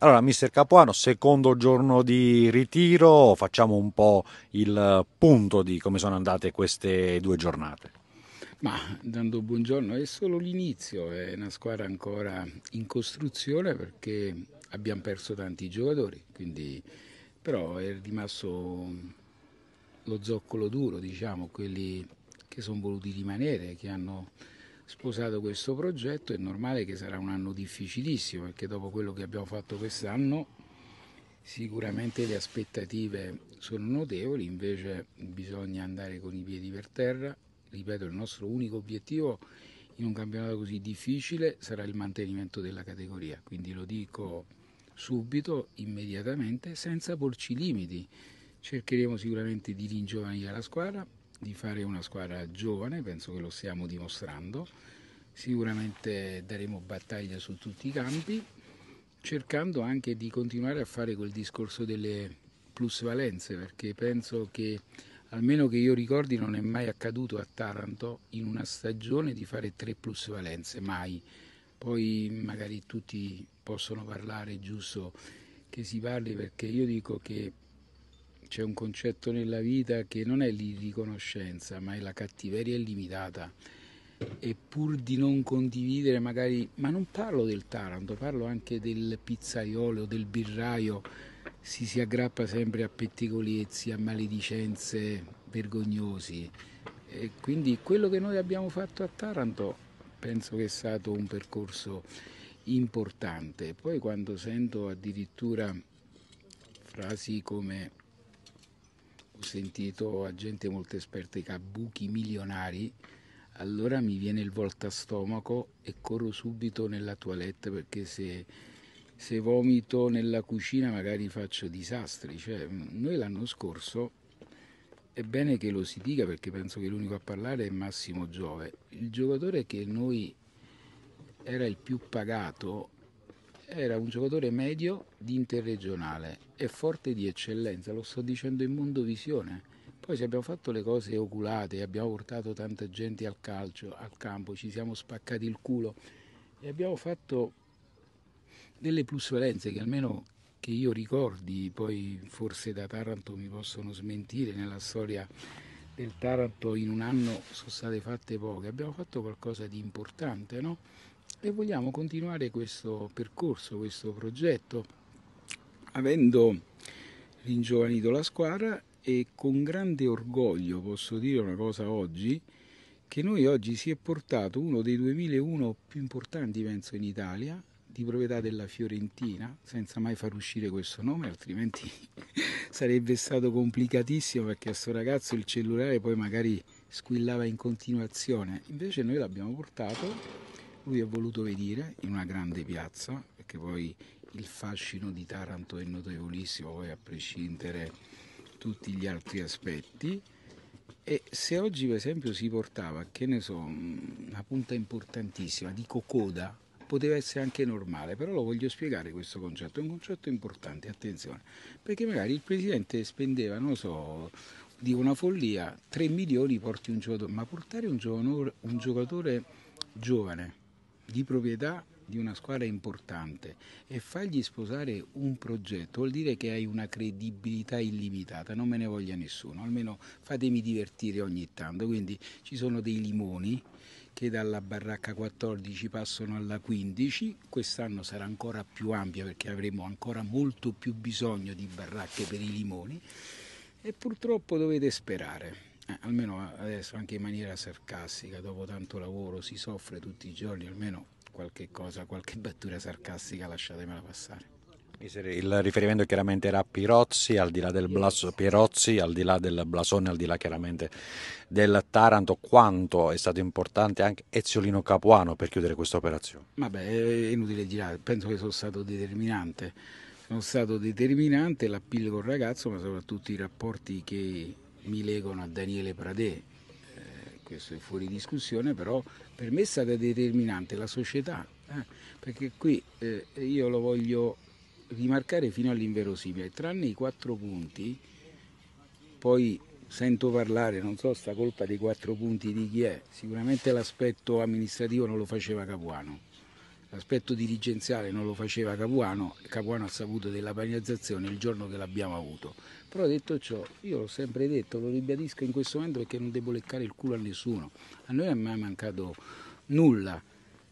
Allora, mister Capuano, secondo giorno di ritiro, facciamo un po' il punto di come sono andate queste due giornate. Ma dando buongiorno, è solo l'inizio, è una squadra ancora in costruzione perché abbiamo perso tanti giocatori, quindi... però è rimasto lo zoccolo duro, diciamo, quelli che sono voluti rimanere, che hanno sposato questo progetto, è normale che sarà un anno difficilissimo perché dopo quello che abbiamo fatto quest'anno sicuramente le aspettative sono notevoli, invece bisogna andare con i piedi per terra, ripeto il nostro unico obiettivo in un campionato così difficile sarà il mantenimento della categoria, quindi lo dico subito, immediatamente, senza porci limiti. Cercheremo sicuramente di ringiovanire la squadra, di fare una squadra giovane, penso che lo stiamo dimostrando. Sicuramente daremo battaglia su tutti i campi, cercando anche di continuare a fare quel discorso delle plusvalenze, perché penso che almeno che io ricordi non è mai accaduto a Taranto in una stagione di fare tre plusvalenze, mai. Poi magari tutti possono parlare, giusto che si parli, perché io dico che c'è un concetto nella vita che non è l'irriconoscenza, ma è la cattiveria illimitata. E pur di non condividere magari, ma non parlo del Taranto, parlo anche del pizzaiolo, del birraio, si si aggrappa sempre a pettegolezzi, a maledicenze vergognosi. E quindi quello che noi abbiamo fatto a Taranto penso che è stato un percorso importante. Poi quando sento addirittura frasi come ho sentito a gente molto esperta i kabuki milionari, allora mi viene il volta stomaco e corro subito nella toilette perché se, se vomito nella cucina magari faccio disastri. Cioè, mm, noi l'anno scorso è bene che lo si dica perché penso che l'unico a parlare è Massimo Giove. Il giocatore che noi era il più pagato era un giocatore medio di interregionale e forte di eccellenza, lo sto dicendo in mondovisione. Poi se abbiamo fatto le cose oculate, abbiamo portato tanta gente al calcio, al campo, ci siamo spaccati il culo e abbiamo fatto delle plusvalenze che almeno che io ricordi, poi forse da Taranto mi possono smentire nella storia del Taranto in un anno sono state fatte poche, abbiamo fatto qualcosa di importante, no? e vogliamo continuare questo percorso, questo progetto, avendo ringiovanito la squadra e con grande orgoglio posso dire una cosa oggi, che noi oggi si è portato uno dei 2001 più importanti, penso, in Italia, di proprietà della Fiorentina, senza mai far uscire questo nome, altrimenti sarebbe stato complicatissimo perché a sto ragazzo il cellulare poi magari squillava in continuazione. Invece noi l'abbiamo portato lui ha voluto venire in una grande piazza, perché poi il fascino di Taranto è notevolissimo, poi a prescindere tutti gli altri aspetti. E se oggi per esempio si portava, che ne so, mm, una punta importantissima, dico coda, poteva essere anche normale, però lo voglio spiegare questo concetto, è un concetto importante, attenzione, perché magari il presidente spendeva, non so, dico una follia, 3 milioni porti un giocatore, ma portare un, giovane, un giocatore giovane di proprietà di una squadra importante e fargli sposare un progetto vuol dire che hai una credibilità illimitata, non me ne voglia nessuno, almeno fatemi divertire ogni tanto, quindi ci sono dei limoni che dalla baracca 14 passano alla 15, quest'anno sarà ancora più ampia perché avremo ancora molto più bisogno di baracche per i limoni e purtroppo dovete sperare. Eh, almeno adesso, anche in maniera sarcastica, dopo tanto lavoro si soffre tutti i giorni, almeno qualche cosa, qualche battuta sarcastica lasciatemela passare. Il riferimento chiaramente era a Pirozzi, al di là del blas- Pirozzi, al di là del blasone, al di là chiaramente del Taranto, quanto è stato importante anche Eziolino Capuano per chiudere questa operazione? Vabbè, è inutile girare, penso che sono stato determinante, sono stato determinante l'appello col ragazzo, ma soprattutto i rapporti che mi legano a Daniele Pradè, eh, questo è fuori discussione, però per me è stata determinante la società, eh? perché qui eh, io lo voglio rimarcare fino all'inverosimile, tranne i quattro punti, poi sento parlare, non so sta colpa dei quattro punti di chi è, sicuramente l'aspetto amministrativo non lo faceva Capuano, L'aspetto dirigenziale non lo faceva Capuano, Capuano ha saputo della panizzazione il giorno che l'abbiamo avuto. Però detto ciò, io l'ho sempre detto, lo ribadisco in questo momento perché non devo leccare il culo a nessuno. A noi non è mai mancato nulla.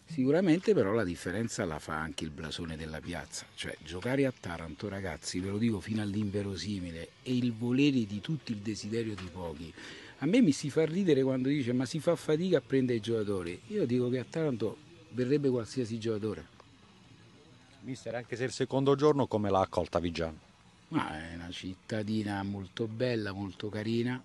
Sicuramente però la differenza la fa anche il blasone della piazza, cioè giocare a Taranto ragazzi, ve lo dico fino all'inverosimile, è il volere di tutti, il desiderio di pochi. A me mi si fa ridere quando dice ma si fa fatica a prendere i giocatori, io dico che a Taranto verrebbe qualsiasi giocatore. Mister, anche se il secondo giorno come l'ha accolta Vigiano? Ma è una cittadina molto bella, molto carina,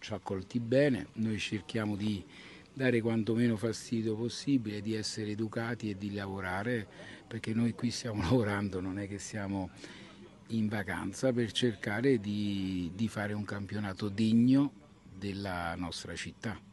ci ha accolti bene, noi cerchiamo di dare quanto meno fastidio possibile, di essere educati e di lavorare, perché noi qui stiamo lavorando, non è che siamo in vacanza per cercare di, di fare un campionato degno della nostra città.